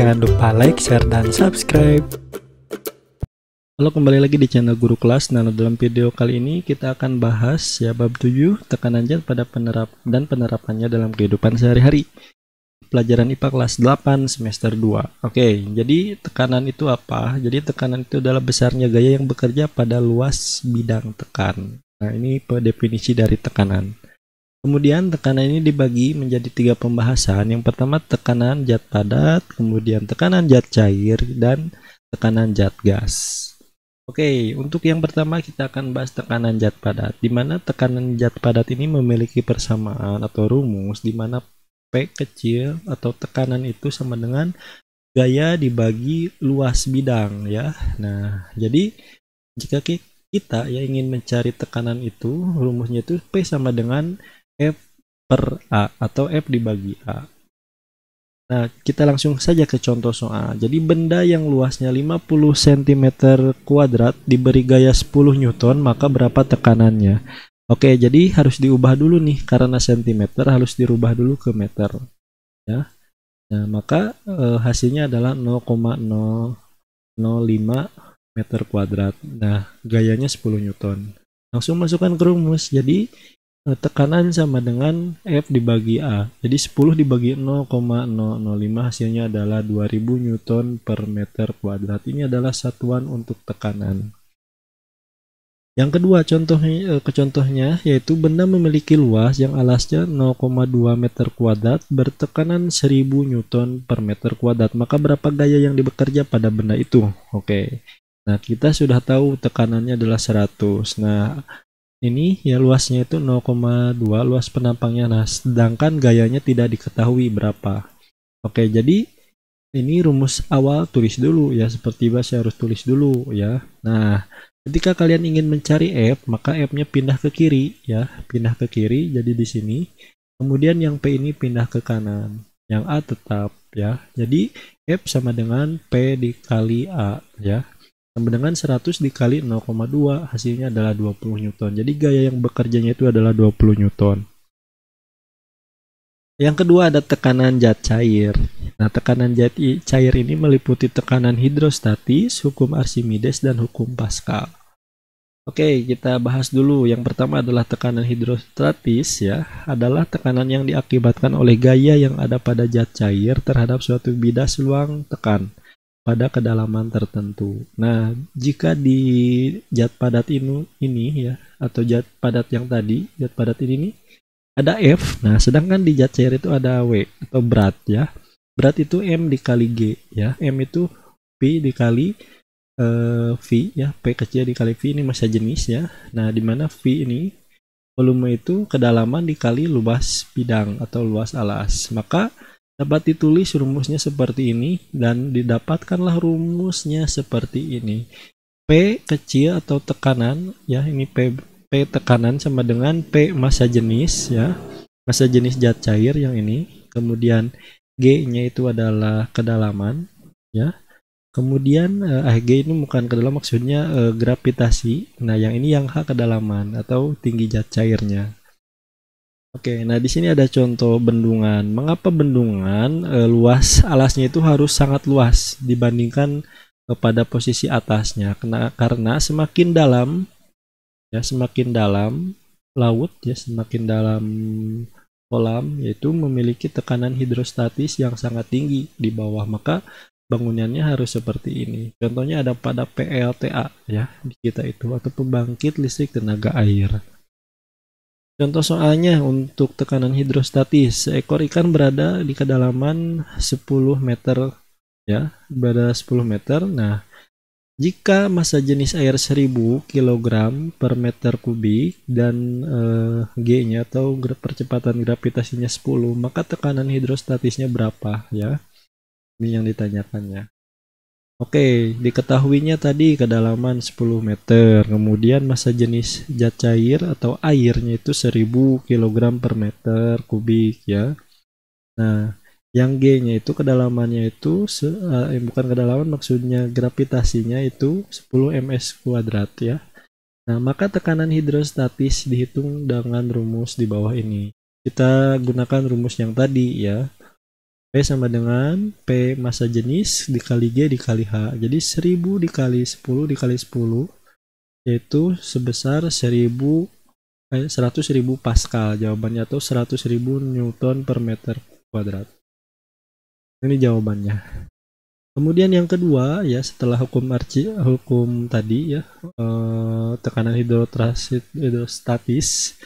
Jangan lupa like, share, dan subscribe. Halo kembali lagi di channel Guru Kelas. Nah, dalam video kali ini kita akan bahas ya bab 7 tekanan jet pada penerap dan penerapannya dalam kehidupan sehari-hari. Pelajaran IPA kelas 8 semester 2. Oke, jadi tekanan itu apa? Jadi tekanan itu adalah besarnya gaya yang bekerja pada luas bidang tekan. Nah, ini definisi dari tekanan. Kemudian tekanan ini dibagi menjadi tiga pembahasan. Yang pertama tekanan zat padat, kemudian tekanan zat cair, dan tekanan zat gas. Oke, untuk yang pertama kita akan bahas tekanan zat padat. Di mana tekanan zat padat ini memiliki persamaan atau rumus di mana P kecil atau tekanan itu sama dengan gaya dibagi luas bidang ya. Nah, jadi jika kita ya ingin mencari tekanan itu, rumusnya itu P sama dengan F per A atau F dibagi A. Nah, kita langsung saja ke contoh soal. Jadi benda yang luasnya 50 cm kuadrat diberi gaya 10 Newton, maka berapa tekanannya? Oke, jadi harus diubah dulu nih karena cm harus dirubah dulu ke meter. Ya. Nah, maka e, hasilnya adalah 0,005 meter kuadrat. Nah, gayanya 10 Newton. Langsung masukkan ke rumus. Jadi Eh, tekanan sama dengan F dibagi A. Jadi 10 dibagi 0,005 hasilnya adalah 2000 Newton per meter kuadrat. Ini adalah satuan untuk tekanan. Yang kedua contohnya, eh, contohnya yaitu benda memiliki luas yang alasnya 0,2 meter kuadrat bertekanan 1000 Newton per meter kuadrat. Maka berapa gaya yang dibekerja pada benda itu? Oke. Nah, kita sudah tahu tekanannya adalah 100. Nah, ini ya luasnya itu 0,2 luas penampangnya nah sedangkan gayanya tidak diketahui berapa oke jadi ini rumus awal tulis dulu ya seperti bahasa harus tulis dulu ya nah ketika kalian ingin mencari F maka F nya pindah ke kiri ya pindah ke kiri jadi di sini kemudian yang P ini pindah ke kanan yang A tetap ya jadi F sama dengan P dikali A ya sama dengan 100 dikali 0,2 hasilnya adalah 20 Newton. Jadi gaya yang bekerjanya itu adalah 20 Newton. Yang kedua ada tekanan zat cair. Nah, tekanan zat cair ini meliputi tekanan hidrostatis, hukum Archimedes dan hukum Pascal. Oke, kita bahas dulu. Yang pertama adalah tekanan hidrostatis ya, adalah tekanan yang diakibatkan oleh gaya yang ada pada zat cair terhadap suatu bidas luang tekan pada kedalaman tertentu. Nah, jika di zat padat ini, ini ya atau zat padat yang tadi, zat padat ini nih, ada F. Nah, sedangkan di zat cair itu ada W atau berat ya. Berat itu M dikali G ya. M itu P dikali eh, V ya. P kecil dikali V ini masa jenis ya. Nah, di mana V ini volume itu kedalaman dikali luas bidang atau luas alas. Maka Dapat ditulis rumusnya seperti ini dan didapatkanlah rumusnya seperti ini. P kecil atau tekanan ya ini P P tekanan sama dengan P massa jenis ya. Massa jenis zat cair yang ini. Kemudian G-nya itu adalah kedalaman ya. Kemudian eh, ah, G ini bukan kedalaman maksudnya eh, gravitasi. Nah, yang ini yang H kedalaman atau tinggi zat cairnya. Oke, nah di sini ada contoh bendungan. Mengapa bendungan e, luas alasnya itu harus sangat luas dibandingkan kepada posisi atasnya? Kena, karena semakin dalam ya semakin dalam laut ya semakin dalam kolam yaitu memiliki tekanan hidrostatis yang sangat tinggi di bawah maka bangunannya harus seperti ini. Contohnya ada pada PLTA ya di kita itu atau pembangkit listrik tenaga air. Contoh soalnya untuk tekanan hidrostatis, seekor ikan berada di kedalaman 10 meter ya, berada 10 meter. Nah, jika massa jenis air 1000 kg per meter kubik dan eh, G-nya atau percepatan gravitasinya 10, maka tekanan hidrostatisnya berapa ya? Ini yang ditanyakannya. Oke, diketahuinya tadi kedalaman 10 meter, kemudian massa jenis zat cair atau airnya itu 1000 kg per meter kubik ya. Nah, yang G-nya itu kedalamannya itu eh, eh, bukan kedalaman maksudnya gravitasinya itu 10 ms kuadrat ya. Nah, maka tekanan hidrostatis dihitung dengan rumus di bawah ini. Kita gunakan rumus yang tadi ya P sama dengan P masa jenis dikali G dikali H. Jadi 1000 dikali 10 dikali 10 yaitu sebesar 1000 eh, 100.000 Pascal. Jawabannya tuh 100.000 Newton per meter kuadrat. Ini jawabannya. Kemudian yang kedua ya setelah hukum arci hukum tadi ya eh, tekanan hidrostatis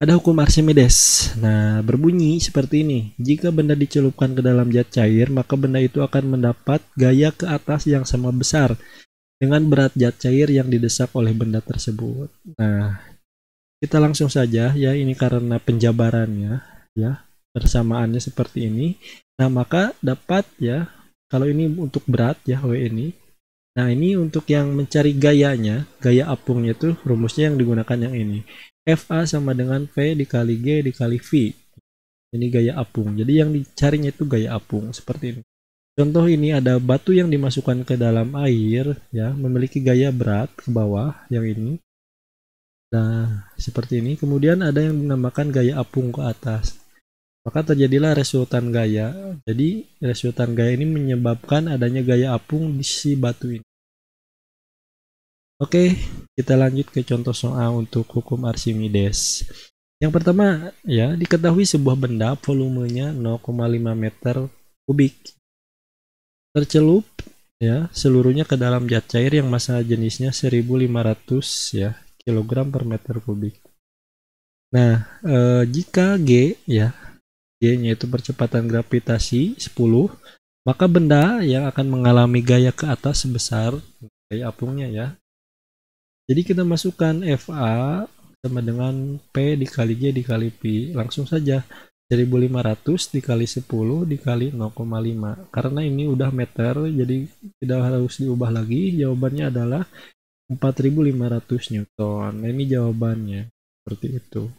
ada hukum Archimedes. Nah, berbunyi seperti ini. Jika benda dicelupkan ke dalam zat cair, maka benda itu akan mendapat gaya ke atas yang sama besar dengan berat zat cair yang didesak oleh benda tersebut. Nah, kita langsung saja ya ini karena penjabarannya ya, persamaannya seperti ini. Nah, maka dapat ya kalau ini untuk berat ya W ini. Nah, ini untuk yang mencari gayanya, gaya apungnya itu rumusnya yang digunakan yang ini. FA sama dengan V dikali G dikali V. Ini gaya apung. Jadi yang dicarinya itu gaya apung seperti ini. Contoh ini ada batu yang dimasukkan ke dalam air ya, memiliki gaya berat ke bawah yang ini. Nah, seperti ini. Kemudian ada yang dinamakan gaya apung ke atas. Maka terjadilah resultan gaya. Jadi, resultan gaya ini menyebabkan adanya gaya apung di si batu ini. Oke, kita lanjut ke contoh soal untuk hukum Archimedes. Yang pertama, ya, diketahui sebuah benda volumenya 0,5 meter kubik. Tercelup ya, seluruhnya ke dalam zat cair yang massa jenisnya 1500 ya, kilogram per meter kubik. Nah, eh, jika G ya, G nya itu percepatan gravitasi 10, maka benda yang akan mengalami gaya ke atas sebesar gaya apungnya ya, jadi kita masukkan FA sama dengan P dikali J dikali p Langsung saja. 1500 dikali 10 dikali 0,5. Karena ini udah meter, jadi tidak harus diubah lagi. Jawabannya adalah 4500 Newton. Nah, ini jawabannya. Seperti itu.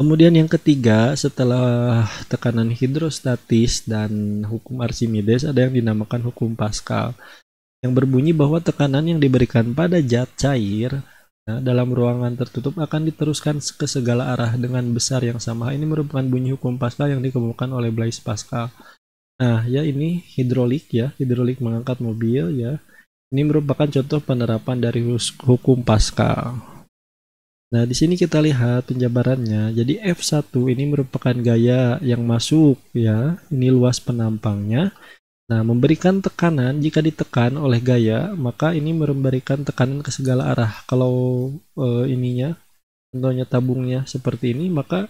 Kemudian yang ketiga, setelah tekanan hidrostatis dan hukum Archimedes, ada yang dinamakan hukum Pascal yang berbunyi bahwa tekanan yang diberikan pada zat cair nah, dalam ruangan tertutup akan diteruskan ke segala arah dengan besar yang sama. Ini merupakan bunyi hukum Pascal yang dikemukakan oleh Blaise Pascal. Nah, ya ini hidrolik ya, hidrolik mengangkat mobil ya. Ini merupakan contoh penerapan dari hukum Pascal. Nah, di sini kita lihat penjabarannya. Jadi F1 ini merupakan gaya yang masuk ya. Ini luas penampangnya. Nah, memberikan tekanan jika ditekan oleh gaya, maka ini memberikan tekanan ke segala arah. Kalau e, ininya, contohnya tabungnya seperti ini, maka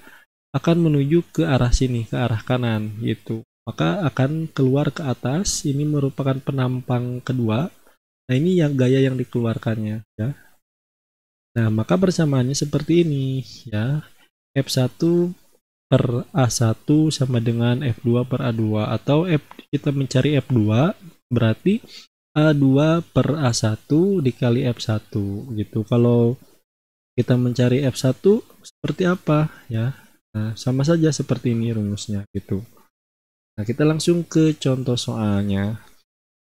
akan menuju ke arah sini, ke arah kanan gitu. Maka akan keluar ke atas. Ini merupakan penampang kedua. Nah, ini yang gaya yang dikeluarkannya ya. Nah, maka bersamaannya seperti ini ya. F1 per A1 sama dengan F2 per A2 atau F, kita mencari F2 berarti A2 per A1 dikali F1 gitu. Kalau kita mencari F1 seperti apa ya? Nah, sama saja seperti ini rumusnya gitu. Nah, kita langsung ke contoh soalnya.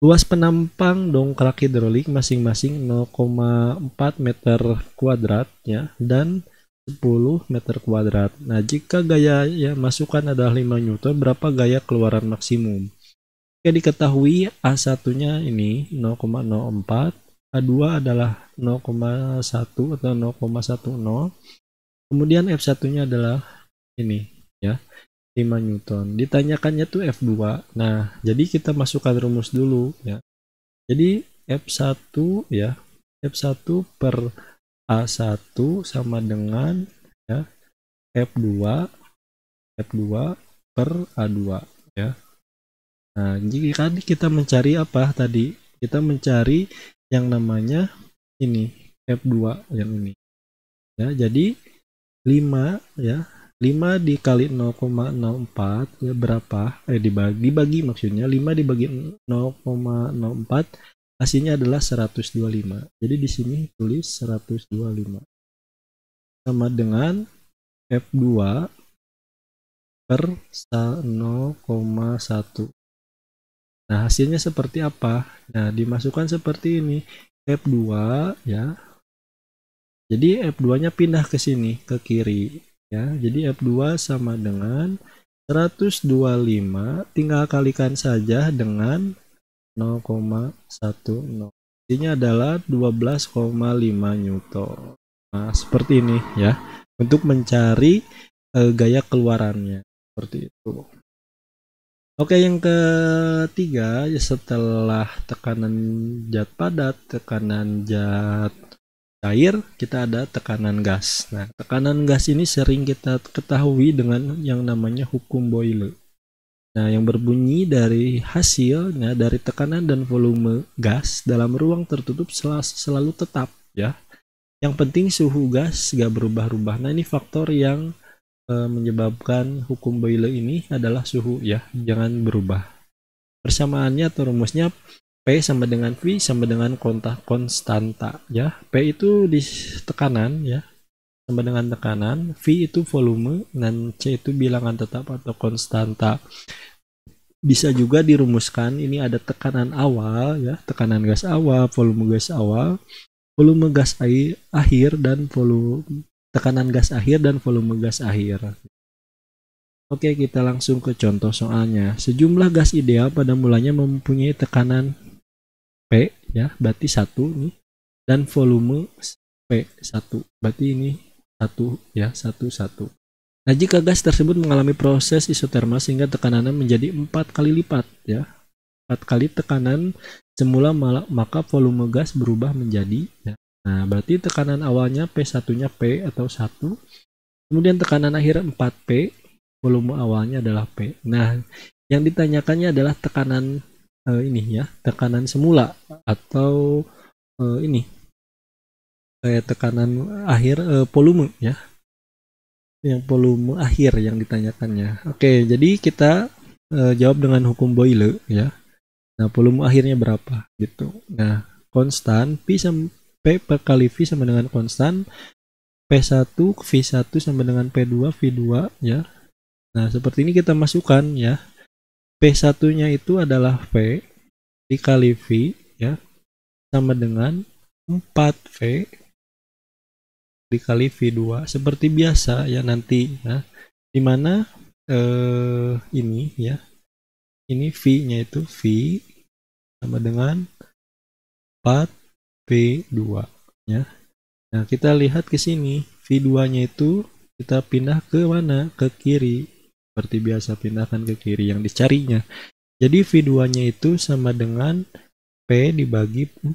Luas penampang dongkrak hidrolik masing-masing 0,4 meter kuadrat ya dan 10 meter kuadrat. Nah, jika gaya yang masukkan adalah 5 Newton, berapa gaya keluaran maksimum? Oke, diketahui A1-nya ini 0,04, A2 adalah 0,1 atau 0,10, kemudian F1-nya adalah ini, ya, 5 Newton. Ditanyakannya tuh F2. Nah, jadi kita masukkan rumus dulu, ya. Jadi, F1, ya, F1 per A1 sama dengan ya F2 F2 per A2 ya. Nah, jika tadi kita mencari apa tadi? Kita mencari yang namanya ini F2 yang ini. Ya, jadi 5 ya. 5 dikali 0,04 ya berapa? Eh dibagi dibagi maksudnya 5 dibagi 0,04 hasilnya adalah 125 jadi di sini tulis 125 sama dengan F2 per 0,1 nah hasilnya seperti apa nah dimasukkan seperti ini F2 ya jadi F2 nya pindah ke sini ke kiri ya jadi F2 sama dengan 125 tinggal kalikan saja dengan 0,10 intinya adalah 12,5 Newton nah seperti ini ya untuk mencari e, gaya keluarannya seperti itu Oke yang ketiga ya, setelah tekanan zat padat tekanan zat cair kita ada tekanan gas nah tekanan gas ini sering kita ketahui dengan yang namanya hukum Boyle Nah, yang berbunyi dari hasilnya dari tekanan dan volume gas dalam ruang tertutup sel selalu tetap ya. Yang penting suhu gas gak berubah-ubah. Nah, ini faktor yang e, menyebabkan hukum Boyle ini adalah suhu ya, jangan berubah. Persamaannya atau rumusnya P sama dengan V sama dengan konta konstanta ya. P itu di tekanan ya, sama dengan tekanan, V itu volume, dan C itu bilangan tetap atau konstanta. Bisa juga dirumuskan, ini ada tekanan awal, ya, tekanan gas awal, volume gas awal, volume gas air, akhir, dan volume tekanan gas akhir dan volume gas akhir. Oke, kita langsung ke contoh soalnya. Sejumlah gas ideal pada mulanya mempunyai tekanan P, ya, berarti satu nih, dan volume P1. Berarti ini satu ya satu satu. Nah jika gas tersebut mengalami proses isotermal sehingga tekanannya menjadi empat kali lipat ya empat kali tekanan semula maka volume gas berubah menjadi ya. Nah, berarti tekanan awalnya p satunya P atau satu Kemudian tekanan akhir 4P, volume awalnya adalah P. Nah, yang ditanyakannya adalah tekanan eh, ini ya, tekanan semula atau eh, ini eh, tekanan akhir eh, volume ya yang volume akhir yang ditanyakannya oke jadi kita eh, jawab dengan hukum Boyle ya nah volume akhirnya berapa gitu nah konstan P P per kali V sama dengan konstan P1 V1 sama dengan P2 V2 ya nah seperti ini kita masukkan ya P1 nya itu adalah V dikali V ya sama dengan 4V dikali V2 seperti biasa ya nanti ya. Nah, Dimana eh, ini ya. Ini V-nya itu V sama dengan 4 V2 ya. Nah, kita lihat ke sini V2-nya itu kita pindah ke mana? Ke kiri. Seperti biasa pindahkan ke kiri yang dicarinya. Jadi V2-nya itu sama dengan P dibagi 4.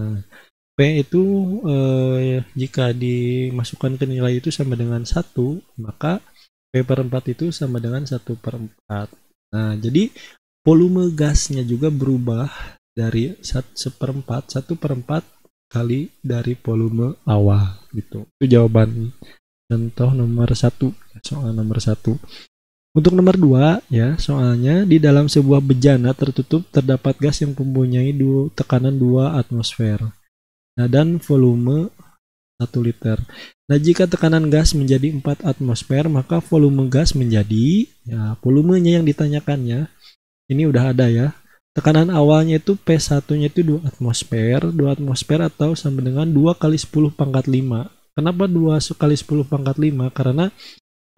Nah, P itu eh, jika dimasukkan ke nilai itu sama dengan 1, maka P per 4 itu sama dengan 1 per 4. Nah, jadi volume gasnya juga berubah dari 1 seperempat, 1 per 4 kali dari volume awal gitu. Itu jawaban contoh nomor 1, soal nomor 1. Untuk nomor 2, ya, soalnya di dalam sebuah bejana tertutup terdapat gas yang mempunyai tekanan 2 atmosfer. Nah, dan volume 1 liter. Nah, jika tekanan gas menjadi 4 atmosfer, maka volume gas menjadi ya volumenya yang ditanyakannya. Ini udah ada ya. Tekanan awalnya itu P1-nya itu 2 atmosfer, 2 atmosfer atau sama dengan 2 kali 10 pangkat 5. Kenapa 2 kali 10 pangkat 5? Karena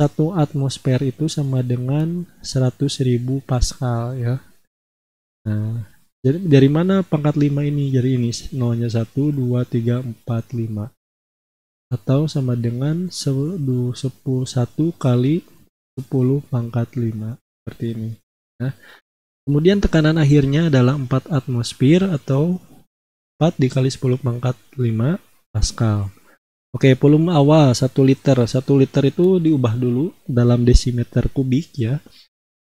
1 atmosfer itu sama dengan 100.000 Pascal ya. Nah, jadi dari mana pangkat 5 ini? Jadi ini nolnya 1, 2, 3, 4, 5. Atau sama dengan 10, 1 kali 10 pangkat 5. Seperti ini. Nah, kemudian tekanan akhirnya adalah 4 atmosfer atau 4 dikali 10 pangkat 5 Pascal. Oke, volume awal 1 liter. 1 liter itu diubah dulu dalam desimeter kubik ya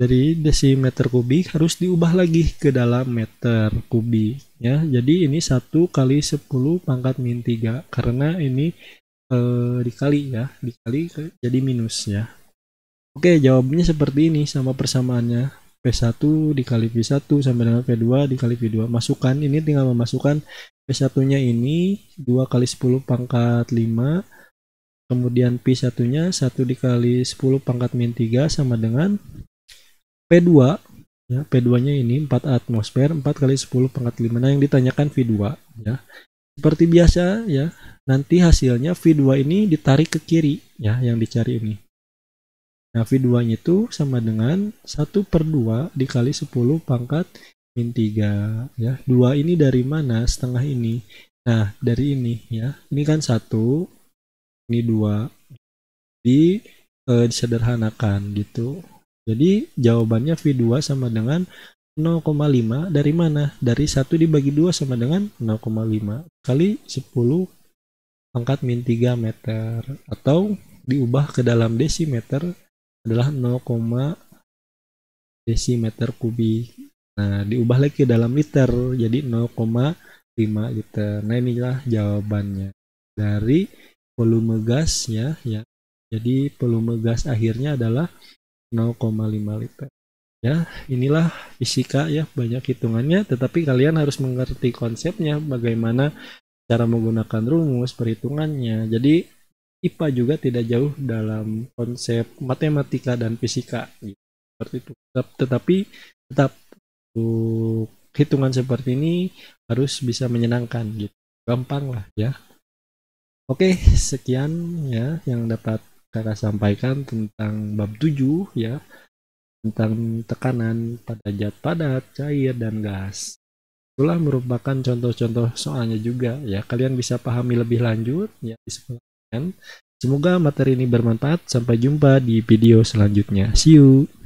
dari desimeter kubik harus diubah lagi ke dalam meter kubik ya jadi ini satu kali 10 pangkat min 3 karena ini e, dikali ya dikali ke, jadi minus ya oke jawabannya seperti ini sama persamaannya P1 dikali P1 sampai dengan P2 dikali P2 masukkan ini tinggal memasukkan P1 nya ini 2 kali 10 pangkat 5 kemudian P1 nya 1 dikali 10 pangkat min 3 sama dengan P2 ya P2-nya ini 4 atmosfer 4 kali 10 pangkat 5 nah yang ditanyakan V2 ya seperti biasa ya nanti hasilnya V2 ini ditarik ke kiri ya yang dicari ini nah V2 nya itu sama dengan 1 per 2 dikali 10 pangkat min 3 ya 2 ini dari mana setengah ini nah dari ini ya ini kan 1 ini 2 di eh, disederhanakan gitu jadi jawabannya V2 sama dengan 0,5 dari mana? Dari 1 dibagi 2 sama dengan 0,5 kali 10 pangkat min 3 meter atau diubah ke dalam desimeter adalah 0, desimeter kubik. Nah, diubah lagi ke dalam liter jadi 0,5 liter. Nah, inilah jawabannya dari volume gasnya ya. Jadi volume gas akhirnya adalah 0,5 liter. Ya, inilah fisika ya, banyak hitungannya, tetapi kalian harus mengerti konsepnya bagaimana cara menggunakan rumus perhitungannya. Jadi IPA juga tidak jauh dalam konsep matematika dan fisika gitu. Seperti itu. Tetapi tetap untuk hitungan seperti ini harus bisa menyenangkan gitu. Gampang lah ya. Oke, sekian ya yang dapat kakak sampaikan tentang bab 7 ya tentang tekanan pada zat padat, cair, dan gas. Itulah merupakan contoh-contoh soalnya juga ya. Kalian bisa pahami lebih lanjut ya di sekolah Semoga materi ini bermanfaat. Sampai jumpa di video selanjutnya. See you.